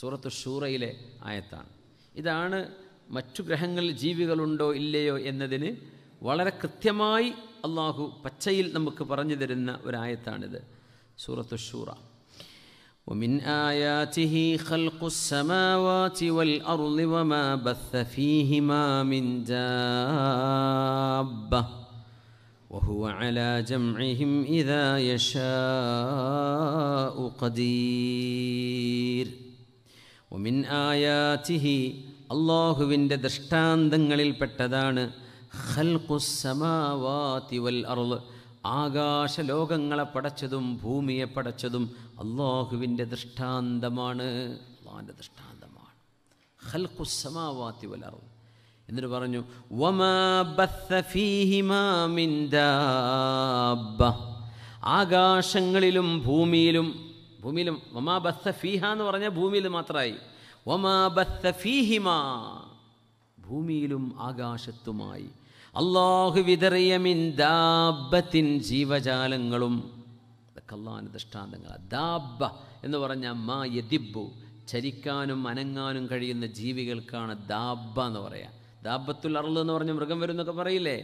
സൂറത്ത് ഷൂറയിലെ ആയത്താണ് ഇതാണ് മറ്റു ഗ്രഹങ്ങളിൽ ജീവികളുണ്ടോ ഇല്ലയോ എന്നതിന് വളരെ കൃത്യമായി അള്ളാഹു പച്ചയിൽ നമുക്ക് പറഞ്ഞു തരുന്ന ഒരായത്താണിത് സൂറത്ത് ഷൂറ ومن آياته خلق السماوات والأرض وما بث فيهما من دابة وهو على جمعهم إذا يشاء قدير ഒമിൻ ആയാതിഹി അള്ളാഹുവിൻ്റെ ദൃഷ്ടാന്തങ്ങളിൽപ്പെട്ടതാണ് ഖൽഖുസമാവാതി വൽ അർള് ലോകങ്ങളെ പടച്ചതും ഭൂമിയെ പടച്ചതും അള്ളാഹുവിൻ്റെ ദൃഷ്ടാന്തമാണ് അള്ളാഹിൻ്റെ ദൃഷ്ടാന്തമാണ് ഖൽഖുസമാവാതി വൽ അർള് എന്നിട്ട് പറഞ്ഞു വമാ ആകാശങ്ങളിലും ഭൂമിയിലും ഭൂമിയിലും ഒമാ ബസ്സ ഫീഹ എന്ന് പറഞ്ഞാൽ ഭൂമിയിൽ മാത്രമായി ഒമാ ബസ്സ ഫീഹിമ ഭൂമിയിലും ആകാശത്തുമായി അള്ളാഹു വിതറിയ മിൻദാബത്തിൻ ജീവജാലങ്ങളും ഇതൊക്കെ അള്ളാഹാന് ദൃഷ്ടാന്തങ്ങൾ ദാബ എന്ന് പറഞ്ഞാൽ മാ യദിബു ചരിക്കാനും അനങ്ങാനും കഴിയുന്ന ജീവികൾക്കാണ് ദാബ എന്ന് പറയുക ദാബത്തുൽ അറൾ എന്ന് പറഞ്ഞ മൃഗം വരും എന്നൊക്കെ പറയില്ലേ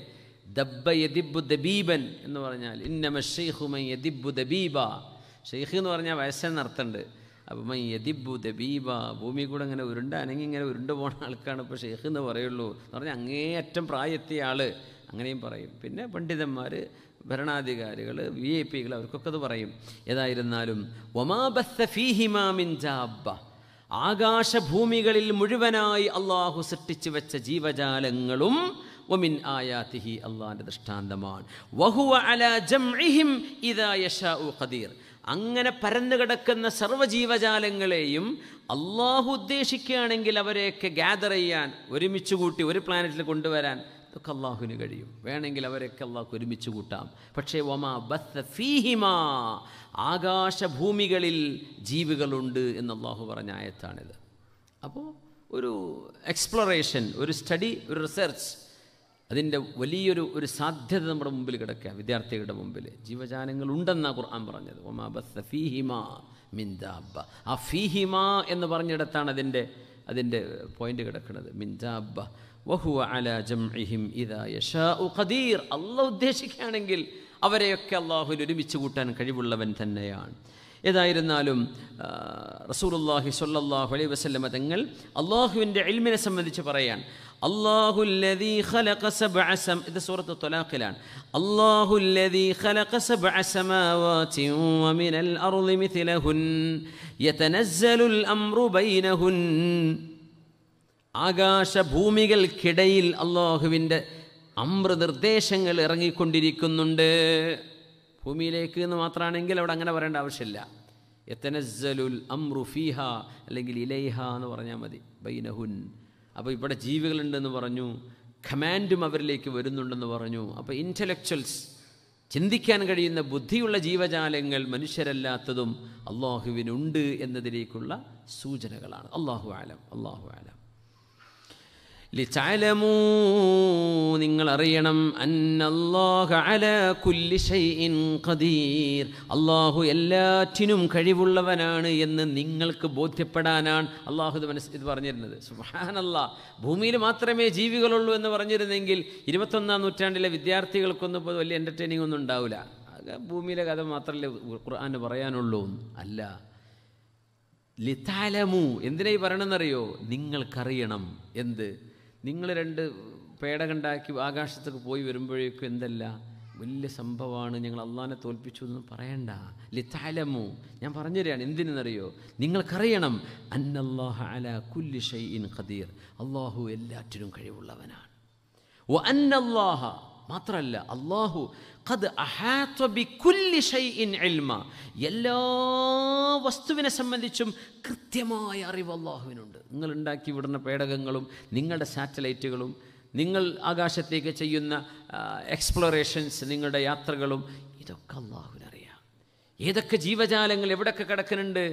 ദബ്ബ യദിബു ദബീബൻ എന്ന് പറഞ്ഞാൽ ഇന്നമ ഷെയ്ഹുമൈ യദിബു ദബീബ ഷെയ്ഖ് എന്ന് പറഞ്ഞാൽ അർത്ഥമുണ്ട് അപ്പം ഈ യദിബു ദബീബ ഭൂമി കൂടെ ഇങ്ങനെ ഉരുണ്ട അനങ്ങി ഇങ്ങനെ ഉരുണ്ട് പോണ ആൾക്കാണ് ഇപ്പോൾ ഷെയ്ഖ് എന്ന് പറയുള്ളൂ എന്ന് പറഞ്ഞാൽ അങ്ങേയറ്റം പ്രായത്തിയ ആൾ അങ്ങനെയും പറയും പിന്നെ പണ്ഡിതന്മാർ ഭരണാധികാരികൾ വി ഐ പികൾ അവർക്കൊക്കെ അത് പറയും ഏതായിരുന്നാലും ഒമാബിൻ ജാബ ആകാശഭൂമികളിൽ മുഴുവനായി അള്ളാഹു സൃഷ്ടിച്ചു വെച്ച ജീവജാലങ്ങളും ഒമിൻ ആയാതിഹി അള്ളാഹിൻ്റെ ദൃഷ്ടാന്തമാണ് വഹുവ അല ജംഇഹിം ഇദാ യഷാഉ ഖദീർ അങ്ങനെ പരന്നു കിടക്കുന്ന സർവ്വജീവജാലങ്ങളെയും അള്ളാഹു ഉദ്ദേശിക്കുകയാണെങ്കിൽ അവരെയൊക്കെ ഗ്യാദർ ചെയ്യാൻ ഒരുമിച്ച് കൂട്ടി ഒരു പ്ലാനറ്റിൽ കൊണ്ടുവരാൻ ഇതൊക്കെ അള്ളാഹുവിന് കഴിയും വേണമെങ്കിൽ അവരൊക്കെ അള്ളാഹു ഒരുമിച്ച് കൂട്ടാം പക്ഷേ ഒമാ ബസ് ഫീഹിമാ ആകാശഭൂമികളിൽ ജീവികളുണ്ട് എന്ന് അള്ളാഹു പറഞ്ഞ ആയത്താണിത് അപ്പോൾ ഒരു എക്സ്പ്ലറേഷൻ ഒരു സ്റ്റഡി ഒരു റിസർച്ച് അതിൻ്റെ വലിയൊരു ഒരു സാധ്യത നമ്മുടെ മുമ്പിൽ കിടക്കുക വിദ്യാർത്ഥികളുടെ മുമ്പിൽ ജീവജാലങ്ങൾ ഉണ്ടെന്നാണ് ഖുർആൻ പറഞ്ഞത് ഒമാബസ് മിൻദാബ ആ ഫീഹിമ എന്ന് പറഞ്ഞിടത്താണ് അതിൻ്റെ അതിൻ്റെ പോയിന്റ് കിടക്കുന്നത് മിൻദാബ വഹുവ അല ജംഇഹിം ഇദാ യശാഉ ഖദീർ അള്ളാഹ് ഉദ്ദേശിക്കുകയാണെങ്കിൽ അവരെയൊക്കെ അള്ളാഹുവിൽ ഒരുമിച്ച് കൂട്ടാൻ കഴിവുള്ളവൻ തന്നെയാണ് ഏതായിരുന്നാലും റസൂലുല്ലാഹി സ്വല്ലല്ലാഹു അലൈ വസ്ലമ തങ്ങൾ അള്ളാഹുവിൻ്റെ എൽമിനെ സംബന്ധിച്ച് പറയാൻ ഇത് സൂറത്ത് ആകാശഭൂമികൾക്കിടയിൽ അള്ളാഹുവിൻ്റെ അമ്ര നിർദ്ദേശങ്ങൾ ഇറങ്ങിക്കൊണ്ടിരിക്കുന്നുണ്ട് ഭൂമിയിലേക്ക് എന്ന് മാത്രമാണെങ്കിൽ അവിടെ അങ്ങനെ പറയേണ്ട ആവശ്യമില്ല എത്തനസ്സലുൽ അംറു ഫീഹ അല്ലെങ്കിൽ ഇലൈഹ എന്ന് പറഞ്ഞാൽ മതി ബൈനഹുൻ അപ്പോൾ ഇവിടെ ജീവികളുണ്ടെന്ന് പറഞ്ഞു കമാൻഡും അവരിലേക്ക് വരുന്നുണ്ടെന്ന് പറഞ്ഞു അപ്പോൾ ഇൻ്റലക്ച്വൽസ് ചിന്തിക്കാൻ കഴിയുന്ന ബുദ്ധിയുള്ള ജീവജാലങ്ങൾ മനുഷ്യരല്ലാത്തതും അള്ളാഹുവിനുണ്ട് എന്നതിലേക്കുള്ള സൂചനകളാണ് അള്ളാഹു ആലം അള്ളാഹു ആലം നിങ്ങൾ അറിയണം കുല്ലി ഖദീർ അല്ലാഹു എല്ലാറ്റിനും കഴിവുള്ളവനാണ് എന്ന് നിങ്ങൾക്ക് ബോധ്യപ്പെടാനാണ് അള്ളാഹു ഇത് മനസ്സ് ഇത് പറഞ്ഞിരുന്നത് സുഹാനല്ലാ ഭൂമിയിൽ മാത്രമേ ജീവികളുള്ളൂ എന്ന് പറഞ്ഞിരുന്നെങ്കിൽ ഇരുപത്തൊന്നാം നൂറ്റാണ്ടിലെ വിദ്യാർത്ഥികൾക്കൊന്നും ഇപ്പോൾ വലിയ എൻ്റർടൈനിങ് ഒന്നും ഉണ്ടാവില്ല ഭൂമിയിലെ കഥ മാത്രമല്ലേ ഖുർആൻ പറയാനുള്ളൂ അല്ല ലിതാലമു എന്തിനായി പറയണമെന്നറിയോ നിങ്ങൾക്കറിയണം എന്ത് നിങ്ങൾ രണ്ട് പേടകണ്ടാക്കി ആകാശത്തേക്ക് പോയി വരുമ്പോഴേക്കും എന്തല്ല വലിയ സംഭവമാണ് ഞങ്ങൾ അള്ളാനെ തോൽപ്പിച്ചു എന്ന് പറയണ്ട ലിത്താലമു ഞാൻ പറഞ്ഞുതരാണ് എന്തിനെന്നറിയോ നിങ്ങൾക്കറിയണം അന്നല്ലാഹ അല കുല്ലി ഷൈഇൻ ഖദീർ അള്ളാഹു എല്ലാറ്റിനും കഴിവുള്ളവനാണ് ഓ അന്നല്ലാഹ മാത്രമല്ല അള്ളാഹു ഇൽമ എല്ലാ വസ്തുവിനെ സംബന്ധിച്ചും കൃത്യമായ അറിവ് അള്ളാഹുവിനുണ്ട് നിങ്ങൾ ഉണ്ടാക്കി വിടുന്ന പേടകങ്ങളും നിങ്ങളുടെ സാറ്റലൈറ്റുകളും നിങ്ങൾ ആകാശത്തേക്ക് ചെയ്യുന്ന എക്സ്പ്ലോറേഷൻസ് നിങ്ങളുടെ യാത്രകളും ഇതൊക്കെ അള്ളാഹുവിനറിയാം ഏതൊക്കെ ജീവജാലങ്ങൾ എവിടെയൊക്കെ കിടക്കുന്നുണ്ട്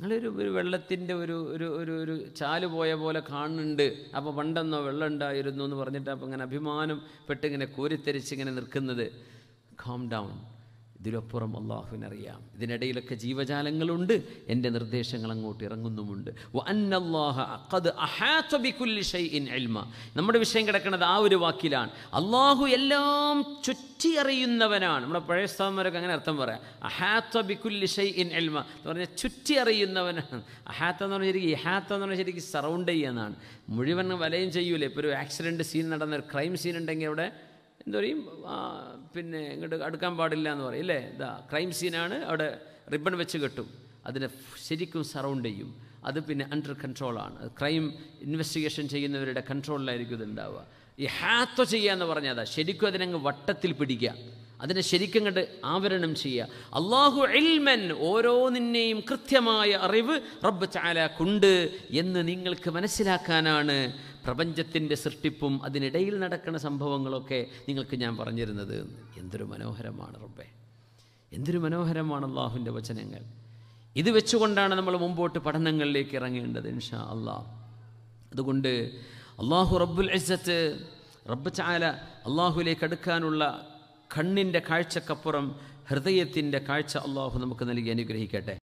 നിങ്ങളൊരു ഒരു വെള്ളത്തിൻ്റെ ഒരു ഒരു ഒരു ഒരു ചാല് പോയ പോലെ കാണുന്നുണ്ട് അപ്പോൾ പണ്ടെന്നോ വെള്ളം ഉണ്ടായിരുന്നു എന്ന് പറഞ്ഞിട്ട് അപ്പോൾ ഇങ്ങനെ അഭിമാനം പെട്ടിങ്ങനെ കോരിത്തരിച്ചിങ്ങനെ നിൽക്കുന്നത് കോം ഡൗൺ ഇതിലപ്പുറം അള്ളാഹുവിനറിയാം ഇതിനിടയിലൊക്കെ ജീവജാലങ്ങളുണ്ട് എൻ്റെ നിർദ്ദേശങ്ങൾ അങ്ങോട്ട് ഇറങ്ങുന്നുമുണ്ട് നമ്മുടെ വിഷയം കിടക്കുന്നത് ആ ഒരു വാക്കിലാണ് അള്ളാഹു എല്ലാം ചുറ്റി അറിയുന്നവനാണ് നമ്മുടെ പഴയ സ്ഥാപനമൊക്കെ അങ്ങനെ അർത്ഥം പറയാം എന്ന് പറഞ്ഞാൽ ചുറ്റി അറിയുന്നവനാണ് അഹാത്ത എന്ന് പറഞ്ഞാൽ ശരിക്കും ഇഹാത്ത എന്ന് പറഞ്ഞാൽ ശരിക്കും സറൗണ്ട് ചെയ്യുന്നതാണ് മുഴുവൻ വലയും ചെയ്യൂലേ ഇപ്പോൾ ഒരു ആക്സിഡൻറ്റ് സീൻ നടന്ന ഒരു ക്രൈം സീൻ ഉണ്ടെങ്കിൽ അവിടെ എന്താ പറയും പിന്നെ ഇങ്ങോട്ട് അടുക്കാൻ പാടില്ല എന്ന് പറയും അല്ലേ ഇതാ ക്രൈം സീനാണ് അവിടെ റിബൺ വെച്ച് കെട്ടും അതിനെ ശരിക്കും സറൗണ്ട് ചെയ്യും അത് പിന്നെ അണ്ടർ കൺട്രോളാണ് ക്രൈം ഇൻവെസ്റ്റിഗേഷൻ ചെയ്യുന്നവരുടെ കൺട്രോളിലായിരിക്കും ഇതുണ്ടാവുക ഈ ഹാത്തോ ചെയ്യുക എന്ന് പറഞ്ഞാൽ അതാ ശരിക്കും അതിനങ്ങ് വട്ടത്തിൽ പിടിക്കുക അതിനെ ശരിക്കും കണ്ട് ആവരണം ചെയ്യുക അള്ളാഹു എൽമൻ നിന്നെയും കൃത്യമായ അറിവ് റബ്ബ് ചാലാക്കുണ്ട് എന്ന് നിങ്ങൾക്ക് മനസ്സിലാക്കാനാണ് പ്രപഞ്ചത്തിൻ്റെ സൃഷ്ടിപ്പും അതിനിടയിൽ നടക്കുന്ന സംഭവങ്ങളൊക്കെ നിങ്ങൾക്ക് ഞാൻ പറഞ്ഞിരുന്നത് എന്തൊരു മനോഹരമാണ് റബ്ബെ എന്തൊരു മനോഹരമാണ് അള്ളാഹുവിൻ്റെ വചനങ്ങൾ ഇത് വെച്ചുകൊണ്ടാണ് നമ്മൾ മുമ്പോട്ട് പഠനങ്ങളിലേക്ക് ഇറങ്ങേണ്ടത് ഇൻഷാ അള്ളാഹ് അതുകൊണ്ട് അള്ളാഹു റബ്ബുൽ ഇസത്ത് റബ്ബ് ചാല അള്ളാഹുലേക്ക് അടുക്കാനുള്ള കണ്ണിൻ്റെ കാഴ്ചക്കപ്പുറം ഹൃദയത്തിൻ്റെ കാഴ്ച അള്ളാഹു നമുക്ക് നൽകി അനുഗ്രഹിക്കട്ടെ